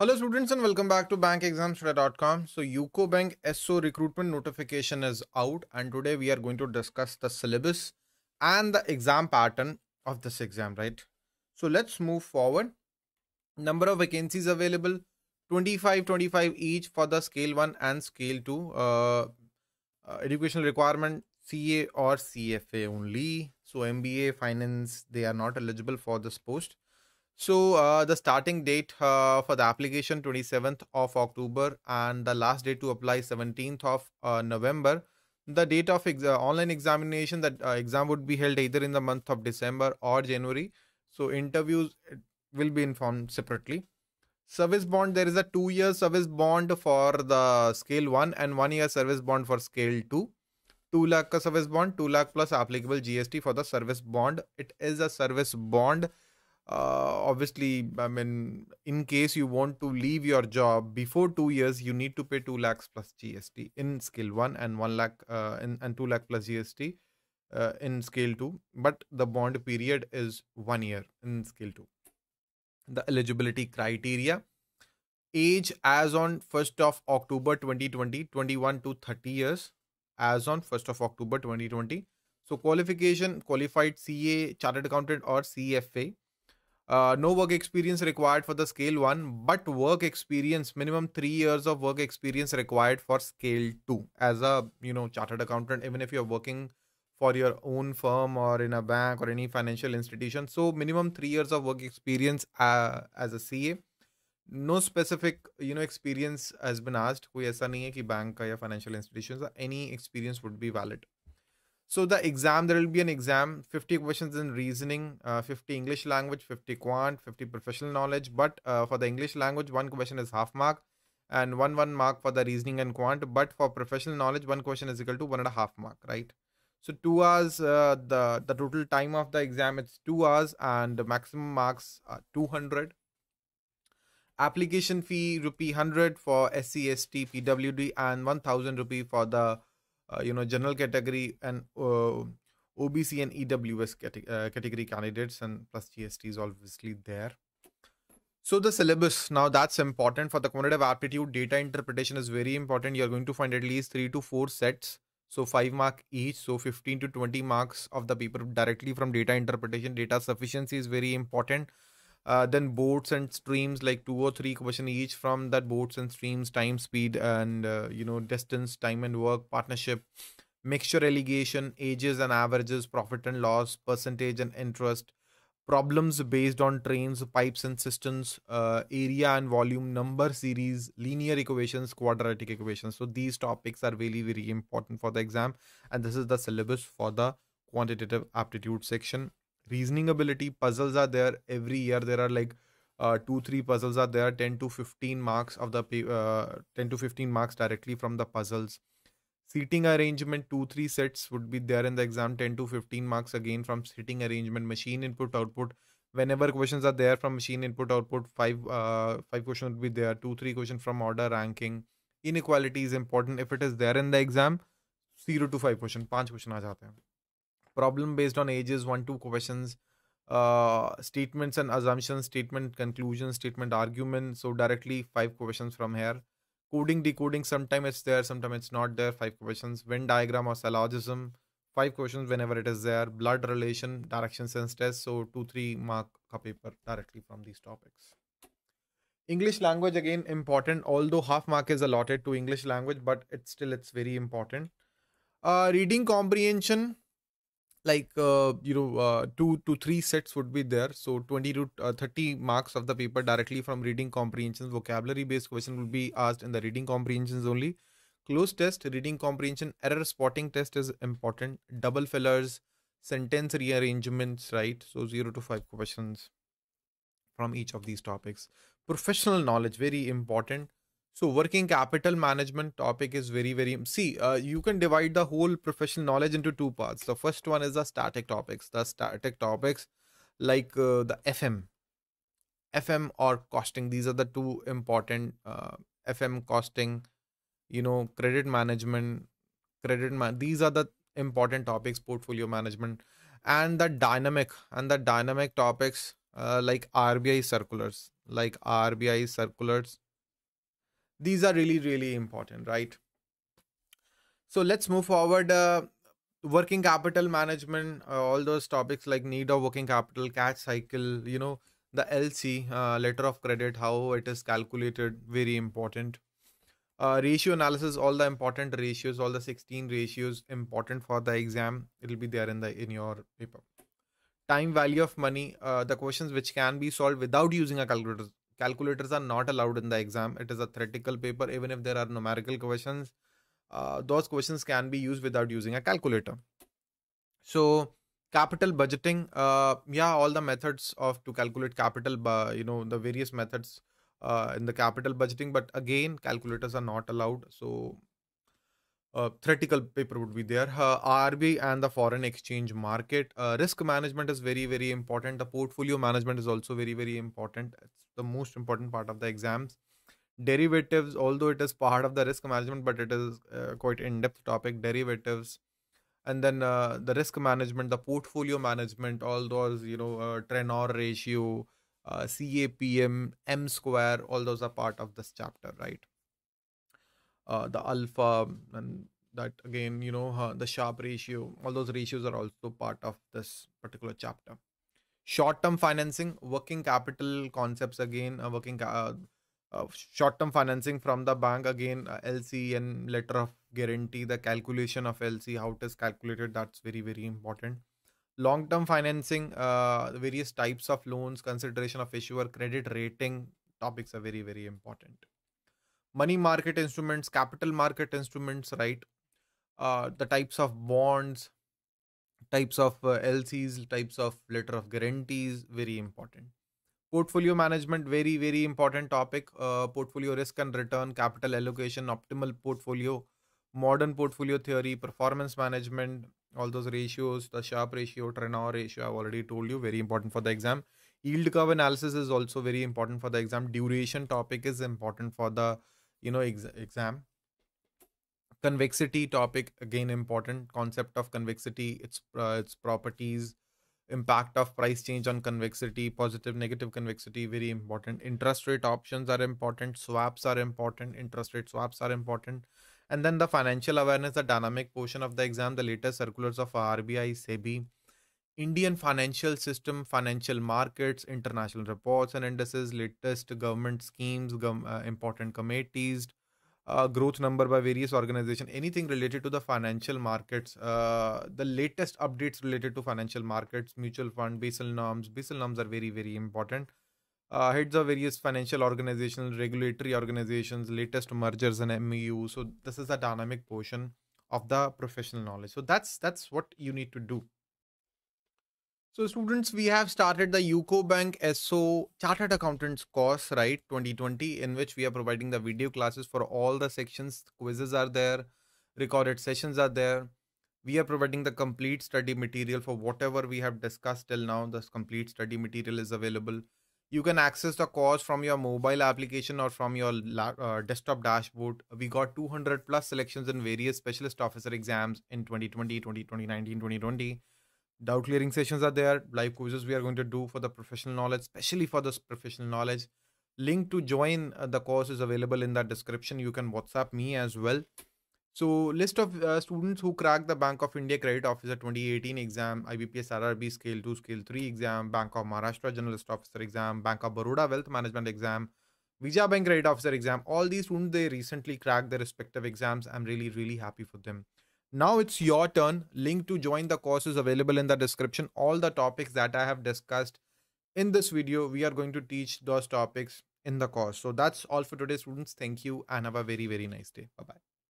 Hello students and welcome back to bankexamstudy.com. So UCO Bank SO recruitment notification is out and today we are going to discuss the syllabus and the exam pattern of this exam, right? So let's move forward. Number of vacancies available 25 25 each for the scale 1 and scale 2 uh, uh, educational requirement CA or CFA only. So MBA finance they are not eligible for this post so uh, the starting date uh, for the application 27th of October and the last day to apply 17th of uh, November. The date of ex uh, online examination that uh, exam would be held either in the month of December or January. So interviews uh, will be informed separately. Service bond there is a two year service bond for the scale 1 and one year service bond for scale 2. 2 lakh service bond 2 lakh plus applicable GST for the service bond. It is a service bond uh, obviously, I mean, in case you want to leave your job before two years, you need to pay two lakhs plus GST in scale one and one lakh uh, in, and two lakh plus GST uh, in scale two. But the bond period is one year in scale two. The eligibility criteria age as on 1st of October 2020, 21 to 30 years as on 1st of October 2020. So qualification, qualified CA, chartered accountant or CFA. Uh, no work experience required for the scale 1 but work experience minimum 3 years of work experience required for scale 2 as a you know chartered accountant even if you're working for your own firm or in a bank or any financial institution so minimum 3 years of work experience uh, as a ca no specific you know experience has been asked कोई ऐसा नहीं है कि bank का या financial institution any experience would so the exam, there will be an exam, 50 questions in reasoning, uh, 50 English language, 50 quant, 50 professional knowledge. But uh, for the English language, one question is half mark and one one mark for the reasoning and quant. But for professional knowledge, one question is equal to one and a half mark, right? So two hours, uh, the, the total time of the exam, it's two hours and the maximum marks are 200. Application fee rupee 100 for SCST, PWD and 1000 rupee for the uh, you know general category and uh, obc and ews cate uh, category candidates and plus gst is obviously there so the syllabus now that's important for the quantitative aptitude data interpretation is very important you're going to find at least three to four sets so 5 mark each so 15 to 20 marks of the paper directly from data interpretation data sufficiency is very important uh, then boats and streams like two or three question each from that boats and streams time speed and uh, you know distance time and work partnership mixture allegation ages and averages profit and loss percentage and interest problems based on trains pipes and systems uh, area and volume number series linear equations quadratic equations so these topics are really very important for the exam and this is the syllabus for the quantitative aptitude section reasoning ability puzzles are there every year there are like uh, two three puzzles are there 10 to 15 marks of the uh, 10 to 15 marks directly from the puzzles seating arrangement two three sets would be there in the exam 10 to 15 marks again from seating arrangement machine input output whenever questions are there from machine input output five uh, five questions would be there two three question from order ranking inequality is important if it is there in the exam zero to five question Five question आ जाते हैं problem based on ages, one, two questions, uh, statements and assumptions, statement conclusion, statement argument. So directly five questions from here. Coding, decoding, sometimes it's there, sometimes it's not there, five questions. Venn diagram or syllogism, five questions whenever it is there. Blood relation, direction sense test. So two, three mark paper directly from these topics. English language again important, although half mark is allotted to English language, but it's still it's very important. Uh, reading comprehension like uh, you know uh, two to three sets would be there so 20 to uh, 30 marks of the paper directly from reading comprehension, vocabulary based question will be asked in the reading comprehensions only close test reading comprehension error spotting test is important double fillers sentence rearrangements right so 0 to 5 questions from each of these topics professional knowledge very important so working capital management topic is very, very, see, uh, you can divide the whole professional knowledge into two parts. The first one is the static topics, the static topics like uh, the FM, FM or costing. These are the two important uh, FM costing, you know, credit management, credit These are the important topics, portfolio management and the dynamic and the dynamic topics uh, like RBI circulars, like RBI circulars these are really, really important, right? So let's move forward. Uh, working capital management, uh, all those topics like need of working capital, cash cycle, you know, the LC, uh, letter of credit, how it is calculated, very important. Uh, ratio analysis, all the important ratios, all the 16 ratios important for the exam. It will be there in the in your paper. Time value of money, uh, the questions which can be solved without using a calculator Calculators are not allowed in the exam. It is a theoretical paper. Even if there are numerical questions, uh, those questions can be used without using a calculator. So capital budgeting, uh, yeah, all the methods of to calculate capital, you know, the various methods uh, in the capital budgeting. But again, calculators are not allowed. So a uh, theoretical paper would be there. Uh, RB and the foreign exchange market. Uh, risk management is very, very important. The portfolio management is also very, very important. It's the most important part of the exams. Derivatives, although it is part of the risk management, but it is uh, quite in-depth topic. Derivatives, and then uh, the risk management, the portfolio management, all those you know, uh, Trenor ratio, uh, CAPM, M square, all those are part of this chapter, right? Uh, the alpha and that again you know uh, the sharp ratio all those ratios are also part of this particular chapter short term financing working capital concepts again uh, working uh, uh short term financing from the bank again uh, lc and letter of guarantee the calculation of lc how it is calculated that's very very important long term financing various types of loans consideration of issuer credit rating topics are very very important money market instruments, capital market instruments, right? Uh, the types of bonds, types of uh, LCs, types of letter of guarantees, very important. Portfolio management, very, very important topic. Uh, portfolio risk and return, capital allocation, optimal portfolio, modern portfolio theory, performance management, all those ratios, the Sharpe ratio, Trenor ratio, I've already told you, very important for the exam. Yield curve analysis is also very important for the exam. Duration topic is important for the you know ex exam convexity topic again important concept of convexity its uh, its properties impact of price change on convexity positive negative convexity very important interest rate options are important swaps are important interest rate swaps are important and then the financial awareness the dynamic portion of the exam the latest circulars of RBI SEBI Indian financial system, financial markets, international reports and indices, latest government schemes, gov- uh, important committees, uh, growth number by various organization, anything related to the financial markets, uh, the latest updates related to financial markets, mutual fund, basic norms. basic norms are very, very important. Uh, heads of various financial organizations, regulatory organizations, latest mergers and MEU. So this is a dynamic portion of the professional knowledge. So that's that's what you need to do. So students, we have started the UCO Bank SO Chartered Accountants course, right, 2020, in which we are providing the video classes for all the sections. Quizzes are there, recorded sessions are there. We are providing the complete study material for whatever we have discussed till now. This complete study material is available. You can access the course from your mobile application or from your uh, desktop dashboard. We got 200 plus selections in various specialist officer exams in 2020, 2020, 2019, 2020 doubt clearing sessions are there live quizzes we are going to do for the professional knowledge especially for this professional knowledge link to join uh, the course is available in the description you can whatsapp me as well so list of uh, students who cracked the bank of india credit officer 2018 exam ibps rrb scale 2 scale 3 exam bank of maharashtra journalist officer exam bank of baroda wealth management exam visa bank credit officer exam all these students they recently cracked their respective exams i'm really really happy for them now it's your turn. Link to join the course is available in the description. All the topics that I have discussed in this video, we are going to teach those topics in the course. So that's all for today, students. Thank you and have a very, very nice day. Bye-bye.